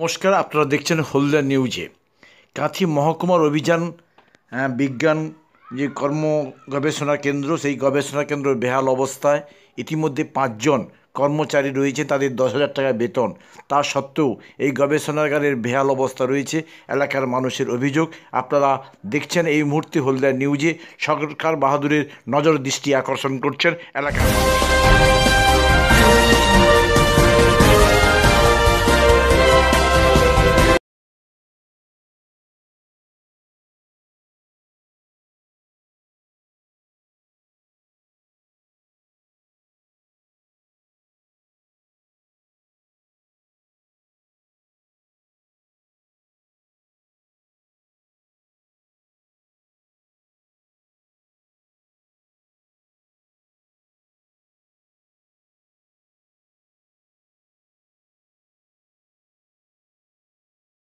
নমস্কার আপনারা দেখছেন হলদিয়া নিউজে কাঁথি মহকুমার অভিযান হ্যাঁ, বিজ্ঞান যে কর্ম গবেষণা কেন্দ্র সেই গবেষণা কেন্দ্র বেহাল অবস্থায় ইতিমধ্যে পাঁচজন কর্মচারী রয়েছে তাদের দশ হাজার টাকা বেতন তা সত্ত্বেও এই গবেষণাগারের বেহাল অবস্থা রয়েছে এলাকার মানুষের অভিযোগ আপনারা দেখছেন এই মুহূর্তে হলদিয়া নিউজে সরকার বাহাদুরের নজর দৃষ্টি আকর্ষণ করছেন এলাকার